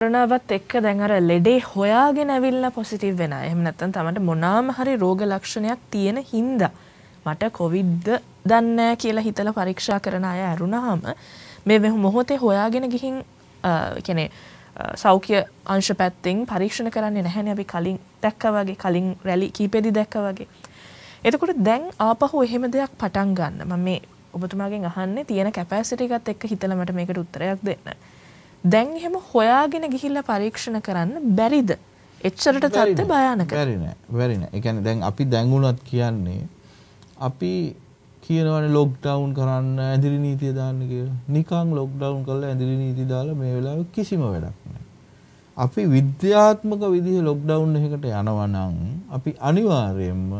කරනාවත් එක්ක දැන් අර ලෙඩේ හොයාගෙන ඇවිල්ලා පොසිටිව් වෙන අය. එහෙම නැත්නම් තමන්ට මොනවාම හරි රෝග ලක්ෂණයක් තියෙන හින්දා මට කොවිඩ්ද දන්නේ නැහැ කියලා හිතලා පරීක්ෂා කරන අය ඇරුණාම මේ මොහොතේ හොයාගෙන ගිහින් කියන්නේ සෞඛ්‍ය අංශ පැත්තෙන් පරීක්ෂණ කරන්නේ නැහැනේ අපි කලින් දැක්කා වගේ කලින් රැලි කීපෙදි දැක්කා වගේ. එතකොට දැන් ආපහු එහෙම දෙයක් පටන් ගන්න. මම මේ ඔබතුමාගෙන් අහන්නේ තියෙන කැපැසිටි එකත් එක්ක හිතලා මට මේකට උත්තරයක් දෙන්න. දැන් එහෙම හොයාගෙන ගිහිල්ලා පරීක්ෂණ කරන්න බැරිද? එච්චරට තත්ත්වය භයානකද? බැරි නෑ. බැරි නෑ. ඒ කියන්නේ දැන් අපි දැන්ුණත් කියන්නේ අපි කියනවනේ ලොක්ඩවුන් කරන්න ඇඳිලි නීතිය දාන්න කියලා. නිකන් ලොක්ඩවුන් කරලා ඇඳිලි නීති දාලා මේ වෙලාවේ කිසිම වැඩක් නෑ. අපි විද්‍යාත්මක විදිහේ ලොක්ඩවුන් එකකට යනවා නම් අපි අනිවාර්යයෙන්ම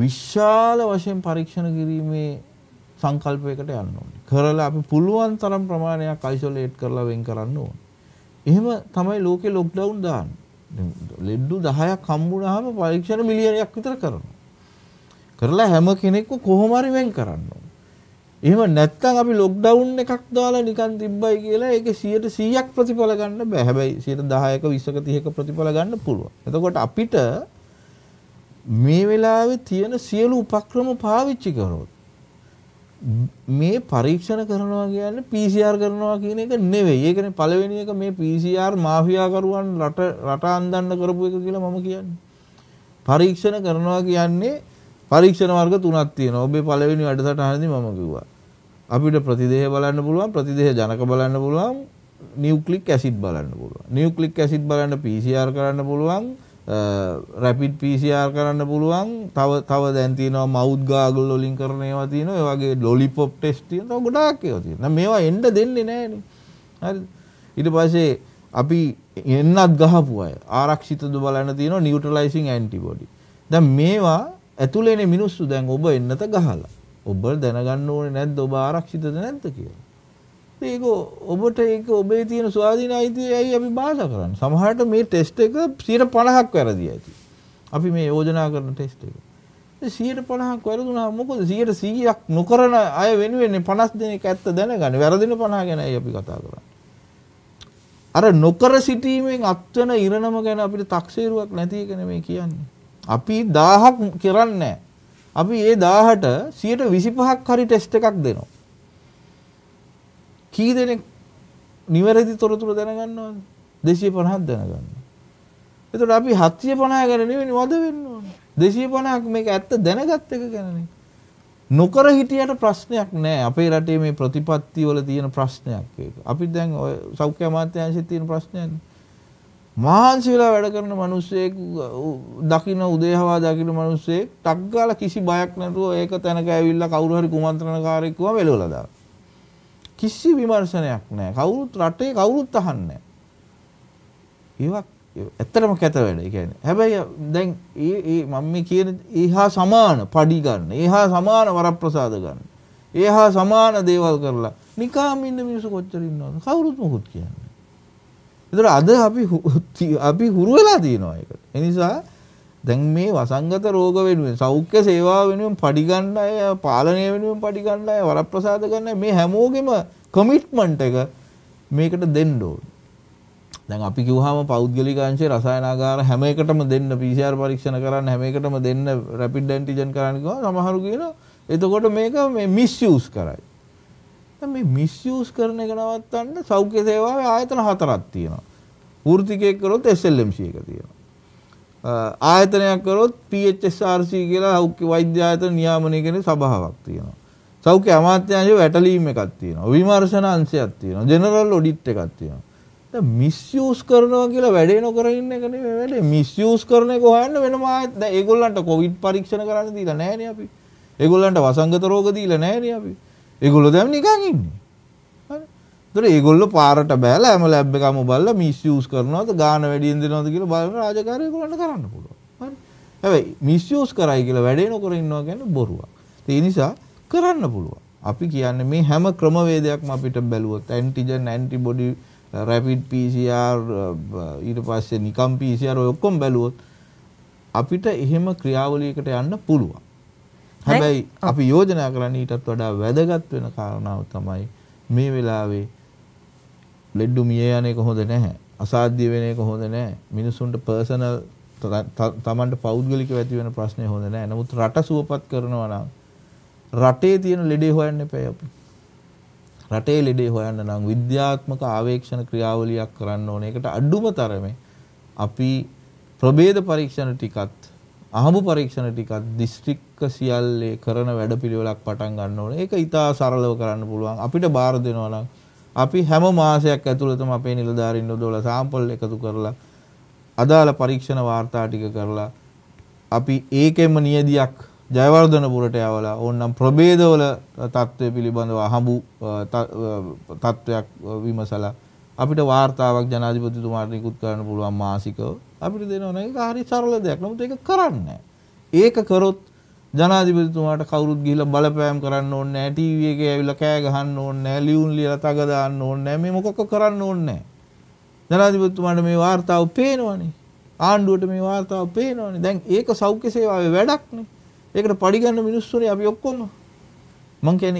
විශාල වශයෙන් පරීක්ෂණ කිරීමේ සංකල්පයකට යන්න ඕනේ. කරලා අපි පුළුවන් තරම් ප්‍රමාණයක් අයිසොලේට් කරලා වෙන් කරන්න ඕනේ. එහෙම තමයි ලෝකේ ලොක්ඩවුන් දාන්නේ. ලෙඩු 10ක් හම්බුනහම පරීක්ෂණ මිලියනයක් විතර කරනවා. කරලා හැම කෙනෙක්ම කොහොම හරි වෙන් කරන්න ඕනේ. එහෙම නැත්නම් අපි ලොක්ඩවුන් එකක් දාලා නිකන් තිබ්බයි කියලා ඒකේ 100%ක් ප්‍රතිඵල ගන්න බෑ. හැබැයි 110ක 20ක 30ක ප්‍රතිඵල ගන්න පුළුවන්. එතකොට අපිට මේ වෙලාවේ තියෙන සියලු උපක්‍රම පාවිච්චි කරොත් මේ පරීක්ෂණ කරනවා කියන්නේ PCR කරනවා කියන එක නෙවෙයි. ඒ කියන්නේ පළවෙනි එක මේ PCR මාෆියාකරුවන් රට රට අන්දන්න කරපු එක කියලා මම කියන්නේ. පරීක්ෂණ කරනවා කියන්නේ පරීක්ෂණ වර්ග තුනක් තියෙනවා. ඔබේ පළවෙනි වැඩසටහනේදී මම කිව්වා. අපිට ප්‍රතිදේහ බලන්න පුළුවන්, ප්‍රතිදේහ ජනක බලන්න පුළුවන්, නියුක්ලික් ඇසිඩ් බලන්න පුළුවන්. නියුක්ලික් ඇසිඩ් බලන්න PCR කරන්න පුළුවන්. රැපිඩ් PCR කරන්න පුළුවන් තව තව දැන් තියෙනවා මවුත් ගාගල් වලින් කරන ඒවා තියෙනවා ඒ වගේ ලොලිපොප් ටෙස්ට් තියෙනවා ගොඩාක් ඒවා තියෙනවා මේවා එන්න දෙන්නේ නැහනේ හරි ඊට පස්සේ අපි එන්නත් ගහපු අය ආරක්ෂිතද බලන්න තියෙනවා නියුට්‍රලයිසින් ඇන්ටිබොඩි දැන් මේවා ඇතුළේනේ මිනිස්සු දැන් ඔබ එන්නත ගහලා ඔබ දැනගන්න ඕනේ නැද්ද ඔබ ආරක්ෂිතද නැද්ද කියලා ඒක ඔබට ඒක ඔබේ තියෙන ස්වාධීන අයිතිය ඇයි අපි බාධා කරන්නේ? සමහරට මේ ටෙස්ට් එක 150ක් වැරදි ඇති. අපි මේ යෝජනා කරන ටෙස්ට් එක. 150ක් වැරදුනහම මොකද 100ක් නොකරන අය වෙනුවෙන් 50 දෙනෙක් ඇත්ත දැනගන්නේ. වැරදින 50 ගැනයි අපි කතා කරන්නේ. අර නොකර සිටීමෙන් අත්වන ඉරණම ගැන අපිට තක්සේරුවක් නැති එක නෙමෙයි කියන්නේ. අපි 1000ක් කරන්නේ අපි ඒ 1000ට 125ක් හරි ටෙස්ට් එකක් දෙනවා. කී දෙනෙක් නිවැරදි තොරතුර දැනගන්නවද? 250ක් දැනගන්න. එතකොට අපි 750 ගැන නෙවෙයි වද වෙන්න ඕනේ. 250ක් මේක ඇත්ත දැනගත් එක ගැනනේ. නොකර හිටියට ප්‍රශ්නයක් නෑ. අපේ රටේ මේ ප්‍රතිපත්ති වල තියෙන ප්‍රශ්නයක් ඒක. අපි දැන් ඔය සෞඛ්‍ය අමාත්‍යාංශයේ තියෙන ප්‍රශ්නයනේ. මහන්සි වෙලා වැඩ කරන මිනිස්සෙක් දකින්න උදේහවා දකින්න මිනිස්සෙක් ටක් ගාලා කිසි බයක් නැතුව ඒක තැනක ඇවිල්ලා කවුරු හරි කුමන්ත්‍රණකාරයෙක් වුණා වෙලවලා දානවා. කිසි විමර්ශනයක් නැහැ. කවුරුත් රටේ කවුරුත් අහන්නේ නැහැ. ඇත්තටම කැත වැඩ. ඒ කියන්නේ හැබැයි දැන් ඒ ඒ මම මේ කියන ඒහා සමාන padi ගන්න. ඒහා සමාන වරප්‍රසාද ගන්න. ඒහා සමාන දේවල් කරලා නිකාම් ඉන්න මිනිස්සු කොච්චර ඉන්නවද? කවුරුත් මොකුත් කියන්නේ. ඒතර අද අපි අපි හුරු වෙලා තියෙනවා ඒකට. ඒ නිසා දැන් මේ වසංගත රෝග වෙනුවෙන් සෞඛ්‍ය සේවාව වෙනුවෙන් පඩිගන්න අය පාලනය වෙනුවෙන් පඩිගන්න අය වරප්‍රසාද ගන්න මේ හැමෝගෙම කමිට්මන්ට් එක මේකට දෙන්න ඕන. දැන් අපි කිව්වහම පෞද්ගලික අංශයේ රසායනාගාර හැම එකටම දෙන්න PCR පරීක්ෂණ කරන්න හැම එකටම දෙන්න රැපිඩ් ඇන්ටිජන් කරන්න කිව්වම සමහරු කියනවා එතකොට මේක මේ මිස්යූස් කරයි. දැන් මේ මිස්යූස් කරන එක නවත්තන්න සෞඛ්‍ය සේවාවේ ආයතන හතරක් තියෙනවා. වෘත්තිකයෙක් කරොත් SLMC එක තියෙනවා. ආයතනයක් කරොත් PHSRC කියලා සෞඛ්‍ය වෛද්‍ය ආයතන නියාමනය කරන සභාවක් තියෙනවා. සෞඛ්‍ය අමාත්‍යාංශයේ වැටලීම් එකක් තියෙනවා. විමර්ශන අංශයක් තියෙනවා. ජෙනරල් ඔඩිට් එකක් තියෙනවා. දැන් මිස්යූස් කරනවා කියලා වැඩේ නොකර ඉන්න එක නෙමෙයි වැඩේ. මිස්යූස් කරන එක හොයන්න වෙනම ආයත දැන් ඒගොල්ලන්ට කොවිඩ් පරීක්ෂණ කරන්න දීලා නැහැ නේ අපි. ඒගොල්ලන්ට වසංගත රෝග දීලා නැහැ නේ අපි. ඒගොල්ලෝ දැන් නිකන් ඉන්නේ. ඒතර ඒගොල්ලෝ පාරට බෑලා හැම ලැබ් එකම බලලා මිස්යූස් කරනවද ගාන වැඩියෙන් දෙනවද කියලා බලන රාජකාරිය ඒගොල්ලන්ට කරන්න පුළුවන්. හරි. හැබැයි මිස්යූස් කරයි කියලා වැඩේ නොකර ඉන්නවා කියන්නේ බොරුවක්. ඒ නිසා කරන්න පුළුවන්. අපි කියන්නේ මේ හැම ක්‍රමවේදයක්ම අපිට බැලුවොත් ඇන්ටිජන් ඇන්ටිබොඩි රැපිඩ් PCR ඊට පස්සේ නිකම් PCR ඔය ඔක්කොම බැලුවොත් අපිට එහෙම ක්‍රියාවලියකට යන්න පුළුවන්. හැබැයි අපි යෝජනා කරන්නේ ඊටත් වඩා වැදගත් වෙන කාරණාව තමයි මේ වෙලාවේ ලෙඩ්ඩු මිය යන්නේ කොහොඳ නැහැ. අසාධ්‍ය වෙන එක හොඳ නැහැ. මිනිසුන්ට පර්සනල් තමන්ට පෞද්ගලිකව ඇති වෙන ප්‍රශ්නේ හොඳ නැහැ. නමුත් රට සුවපත් කරනවා නම් රටේ තියෙන ලෙඩේ හොයන්න එපා අපි. රටේ ලෙඩේ හොයන්න නම් විද්‍යාත්මක ආවේක්ෂණ ක්‍රියාවලියක් කරන්න ඕනේ. ඒකට අඩුම තරමේ අපි ප්‍රභේද පරීක්ෂණ ටිකත් අහඹු පරීක්ෂණ ටිකත් දිස්ත්‍රික්ක සියල්ලේ කරන වැඩපිළිවෙලක් පටන් ගන්න ඕනේ. ඒක ඊට සරලව කරන්න පුළුවන්. අපිට බාර දෙනවා නම් අපි හැම මාසයක් ඇතුළතම අපේ නිලධාරීන් උදවලා සාම්පල් එකතු කරලා අදාළ පරීක්ෂණ වාර්තා ටික කරලා අපි ඒකෙම නියදියක් ජයවර්ධනපුරට යවලා ඕනනම් ප්‍රභේදවල තත්ත්වය පිළිබඳව අහඹු තත්ත්වයක් විමසලා අපිට වාර්තාවක් ජනාධිපතිතුමාට නිකුත් කරන්න පුළුවන් මාසිකව අපිට දෙනවනේ ඒක හරි සරල දෙයක්. නමුත් ඒක කරන්නේ ඒක කරොත් ජනාධිපතිතුමාට කවුරුත් ගිහිල්ලා බලපෑම් කරන්න ඕනේ නැහැ ටීවී එකේ ඇවිල්ලා කෑ ගහන්න ඕනේ නැහැ ලියුම් ලියලා තග දාන්න ඕනේ නැහැ මේ මොකක්ක කරන්න ඕනේ නැහැ ජනාධිපතිතුමාට මේ වார்த்தාව පේනවනේ ආණ්ඩුවට මේ වார்த்தාව පේනවනේ දැන් ඒක සෞඛ්‍ය සේවාවේ වැඩක්නේ ඒකට පඩි ගන්න මිනිස්සුනේ අපි ඔක්කොම මං කියන්නේ